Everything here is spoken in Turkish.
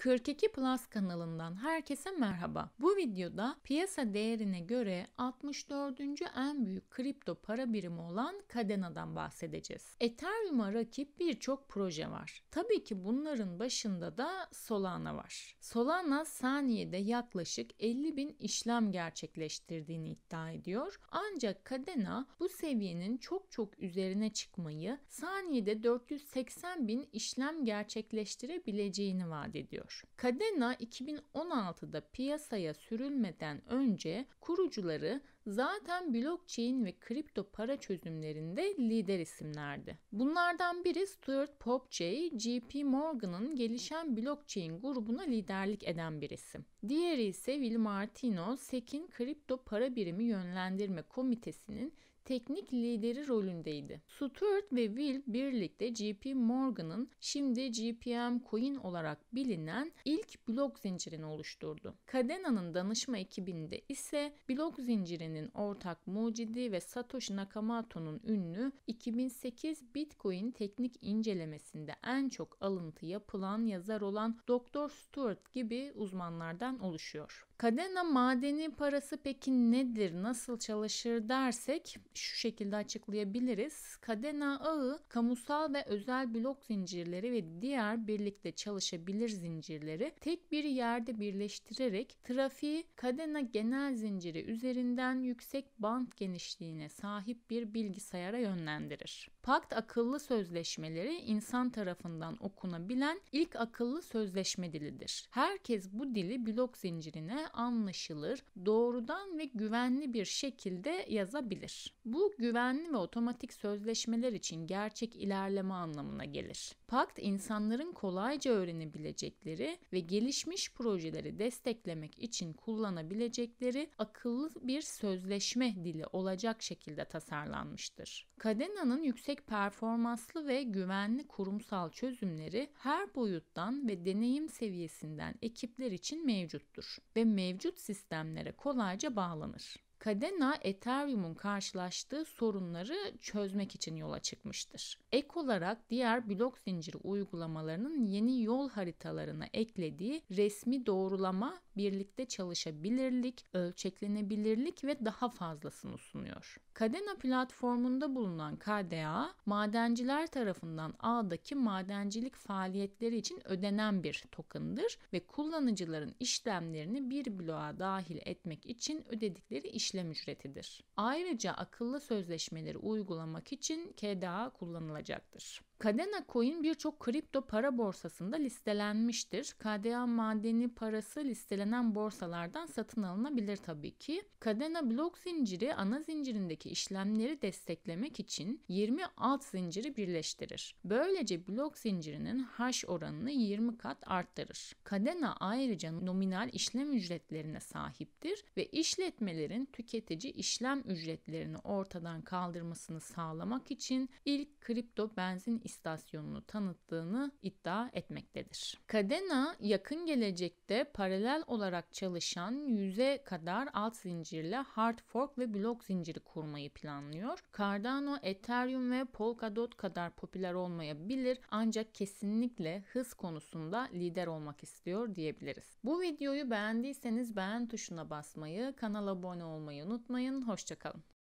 42 Plus kanalından herkese merhaba. Bu videoda piyasa değerine göre 64. en büyük kripto para birimi olan Cadena'dan bahsedeceğiz. Ethereum'a rakip birçok proje var. Tabii ki bunların başında da Solana var. Solana saniyede yaklaşık 50 bin işlem gerçekleştirdiğini iddia ediyor. Ancak Cadena bu seviyenin çok çok üzerine çıkmayı saniyede 480 bin işlem gerçekleştirebileceğini vaat ediyor gerekiyor. Kadena 2016'da piyasaya sürülmeden önce kurucuları zaten blockchain ve kripto para çözümlerinde lider isimlerdi. Bunlardan biri Stuart Popjay, JP Morgan'ın gelişen blockchain grubuna liderlik eden bir isim. Diğeri ise Will Martino, SEC'in kripto para birimi yönlendirme komitesinin teknik lideri rolündeydi. Stuart ve Will birlikte JP Morgan'ın şimdi GPM Coin olarak bilinen ilk blok zincirini oluşturdu. Kadena'nın danışma ekibinde ise blok zincirinin ortak mucidi ve Satoshi Nakamoto'nun ünlü 2008 Bitcoin teknik incelemesinde en çok alıntı yapılan yazar olan Dr. Stuart gibi uzmanlardan oluşuyor. Kadena madeni parası peki nedir, nasıl çalışır dersek şu şekilde açıklayabiliriz. Kadena ağı kamusal ve özel blok zincirleri ve diğer birlikte çalışabilir zincirleri tek bir yerde birleştirerek trafiği kadena genel zinciri üzerinden yüksek band genişliğine sahip bir bilgisayara yönlendirir. Pakt akıllı sözleşmeleri insan tarafından okunabilen ilk akıllı sözleşme dilidir. Herkes bu dili blok zincirine anlaşılır, doğrudan ve güvenli bir şekilde yazabilir. Bu güvenli ve otomatik sözleşmeler için gerçek ilerleme anlamına gelir. Pakt insanların kolayca öğrenebilecekleri ve gelişmiş projeleri desteklemek için kullanabilecekleri akıllı bir sözleşme dili olacak şekilde tasarlanmıştır. Kadena'nın yüksek performanslı ve güvenli kurumsal çözümleri her boyuttan ve deneyim seviyesinden ekipler için mevcuttur ve mevcut sistemlere kolayca bağlanır. Kadena Ethereum'un karşılaştığı sorunları çözmek için yola çıkmıştır. Ek olarak diğer blok zinciri uygulamalarının yeni yol haritalarına eklediği resmi doğrulama, birlikte çalışabilirlik, ölçeklenebilirlik ve daha fazlasını sunuyor. Kadena platformunda bulunan KDA, madenciler tarafından ağdaki madencilik faaliyetleri için ödenen bir token'dır ve kullanıcıların işlemlerini bir bloğa dahil etmek için ödedikleri işlemlerdir işlem ücretidir. Ayrıca akıllı sözleşmeleri uygulamak için KDA kullanılacaktır. Kadena Coin birçok kripto para borsasında listelenmiştir. KDA madeni parası listelenen borsalardan satın alınabilir tabii ki. Kadena blok zinciri ana zincirindeki işlemleri desteklemek için 20 alt zinciri birleştirir. Böylece blok zincirinin hash oranını 20 kat arttırır. Kadena ayrıca nominal işlem ücretlerine sahiptir ve işletmelerin tüketici işlem ücretlerini ortadan kaldırmasını sağlamak için ilk kripto benzin istasyonunu tanıttığını iddia etmektedir. Kadena yakın gelecekte paralel olarak çalışan 100'e kadar alt zincirle hard fork ve blok zinciri kurmayı planlıyor. Cardano, Ethereum ve Polkadot kadar popüler olmayabilir ancak kesinlikle hız konusunda lider olmak istiyor diyebiliriz. Bu videoyu beğendiyseniz beğen tuşuna basmayı, kanala abone olmayı unutmayın. Hoşçakalın.